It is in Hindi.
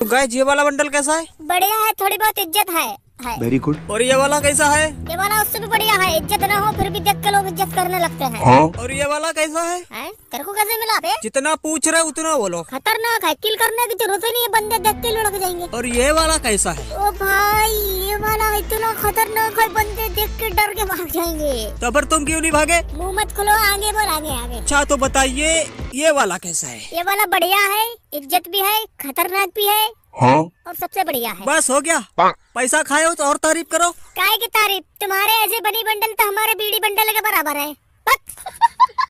तो गाइस ये वाला बंडल कैसा है बढ़िया है थोड़ी बहुत इज्जत है वेरी गुड और ये वाला कैसा है ये वाला उससे भी बढ़िया है इज्जत ना हो फिर भी देख के लोग इज्जत करने लगते हैं हाँ? और ये वाला कैसा है, है? तेरे को कैसे मिला पे? जितना पूछ रहे उतना बोलो खतरनाक है किल करने की जरूरत नहीं है बंदे देख के लुढ़क जाएंगे और ये वाला कैसा है ओ भाई ये वाला खतरनाक है बंदे देख के डर के भाग जाएंगे तो पर तुम क्यों नहीं भागे मुँह मत खोलो आगे बोल आगे आगे अच्छा तो बताइए ये वाला कैसा है ये वाला बढ़िया है इज्जत भी है खतरनाक भी है हाँ? और सबसे बढ़िया है बस हो गया हाँ। पैसा खाए हो तो और तारीफ करो काय की तारीफ तुम्हारे ऐसे बनी बंडल तो हमारे बीड़ी बंडल के बराबर है